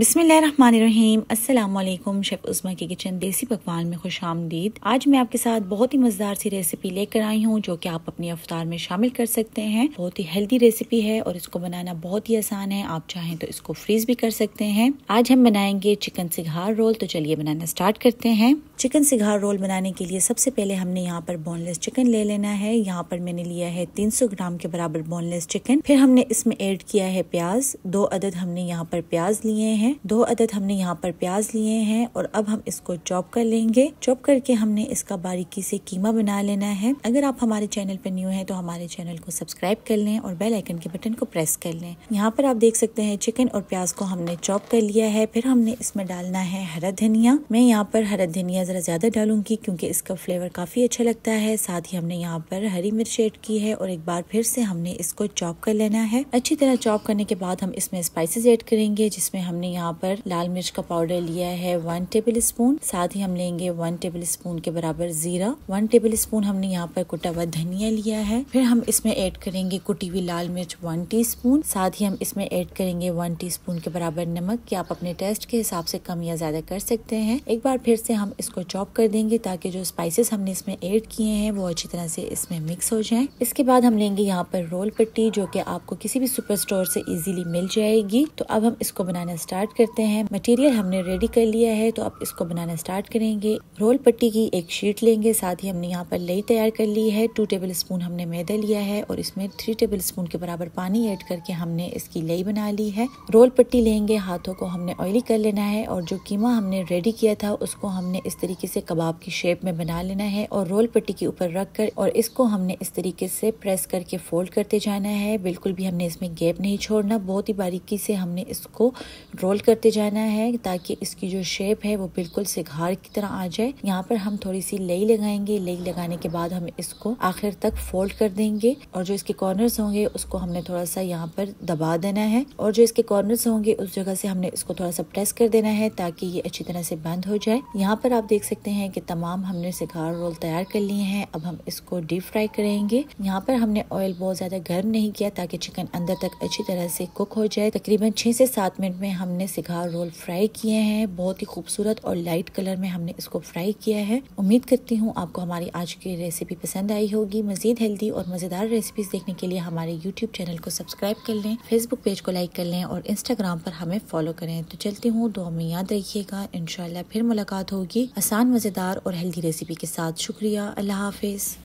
बिसमीम अल्लाम शेफ़ उज़मा की किचन देसी पकवान में खुश आमदीद आज मैं आपके साथ बहुत ही मज़ेदार सी रेसिपी लेकर आई हूँ जो कि आप अपनी अवतार में शामिल कर सकते हैं बहुत ही हेल्दी रेसिपी है और इसको बनाना बहुत ही आसान है आप चाहें तो इसको फ्रीज भी कर सकते हैं आज हम बनाएंगे चिकन सिघार रोल तो चलिए बनाना स्टार्ट करते हैं चिकन सिघार रोल बनाने के लिए सबसे पहले हमने यहाँ पर बोनलेस चिकन ले लेना है यहाँ पर मैंने लिया है 300 ग्राम के बराबर बोनलेस चिकन फिर हमने इसमें ऐड किया है प्याज दो अदद हमने यहाँ पर प्याज लिए हैं हैं दो अदद हमने यहाँ पर प्याज लिए हैं और अब हम इसको चॉप कर लेंगे चॉप करके हमने इसका बारीकी से कीमा बना लेना है अगर आप हमारे चैनल पर न्यू हैं तो हमारे चैनल को सब्सक्राइब कर लें और बेल आइकन के बटन को प्रेस कर लें यहाँ पर आप देख सकते हैं चिकन और प्याज को हमने चॉप कर लिया है फिर हमने इसमें डालना है हरा धनिया मैं यहाँ पर हरा धनिया ज़रा ज़्यादा डालूंगी क्योंकि इसका फ्लेवर काफ़ी अच्छा लगता है साथ ही हमने यहाँ पर हरी मिर्च एड की है और एक बार फिर से हमने इसको चॉप कर लेना है अच्छी तरह चॉप करने के बाद हम इसमें स्पाइसेस एड करेंगे जिसमें हमने यहाँ पर लाल मिर्च का पाउडर लिया है वन टेबल स्पून साथ ही हम लेंगे वन टेबल स्पून के बराबर जीरा वन टेबल स्पून हमने यहाँ पर कुटा हुआ धनिया लिया है फिर हम इसमें ऐड करेंगे कुटी हुई लाल मिर्च वन स्पून साथ ही हम इसमें ऐड करेंगे वन स्पून के बराबर नमक की आप अपने टेस्ट के हिसाब से कम या ज्यादा कर सकते हैं एक बार फिर से हम इसको चॉप कर देंगे ताकि जो स्पाइसेस हमने इसमें ऐड किए हैं वो अच्छी तरह से इसमें मिक्स हो जाए इसके बाद हम लेंगे यहाँ पर रोल पट्टी जो कि आपको किसी भी सुपर स्टोर से इजिली मिल जाएगी तो अब हम इसको बनाना स्टार्ट स्टार्ट करते हैं मटेरियल हमने रेडी कर लिया है तो अब इसको बनाना स्टार्ट करेंगे रोल पट्टी की एक शीट लेंगे साथ ही हमने यहाँ पर लई तैयार कर ली है टू टेबल स्पून हमने मैदा लिया है और इसमें थ्री टेबल स्पून के बराबर पानी ऐड करके हमने इसकी लई बना ली है रोल पट्टी लेंगे हाथों को हमने ऑयली कर लेना है और जो कीमा हमने रेडी किया था उसको हमने इस तरीके से कबाब की शेप में बना लेना है और रोल पट्टी के ऊपर रख कर और इसको हमने इस तरीके से प्रेस करके फोल्ड करते जाना है बिल्कुल भी हमने इसमें गैप नहीं छोड़ना बहुत ही बारीकी से हमने इसको रोल रोल करते जाना है ताकि इसकी जो शेप है वो बिल्कुल सिघार की तरह आ जाए यहाँ पर हम थोड़ी सी लई लगाएंगे लई लगाने के बाद हम इसको आखिर तक फोल्ड कर देंगे और जो इसके कॉर्नर्स होंगे उसको हमने थोड़ा सा यहाँ पर दबा देना है और जो इसके कॉर्नर्स होंगे उस जगह से हमने इसको थोड़ा सा प्रेस कर देना है ताकि ये अच्छी तरह से बंद हो जाए यहाँ पर आप देख सकते हैं कि तमाम हमने सिखार रोल तैयार कर लिए हैं अब हम इसको डीप फ्राई करेंगे यहाँ पर हमने ऑयल बहुत ज्यादा गर्म नहीं किया ताकि चिकन अंदर तक अच्छी तरह से कुक हो जाए तकरीबन छह से सात मिनट में हमने हमने सिगार रोल फ्राई किए हैं बहुत ही खूबसूरत और लाइट कलर में हमने इसको फ्राई किया है उम्मीद करती हूँ आपको हमारी आज की रेसिपी पसंद आई होगी मजीद हेल्दी और मज़ेदार रेसिपीज देखने के लिए हमारे यूट्यूब चैनल को सब्सक्राइब कर लें फेसबुक पेज को लाइक कर लें और इंस्टाग्राम पर हमें फॉलो करें तो चलती हूँ दो हमें याद रखिएगा इनशाला फिर मुलाकात होगी आसान मज़ेदार और हेल्दी रेसिपी के साथ शुक्रिया अल्लाह हाफिज़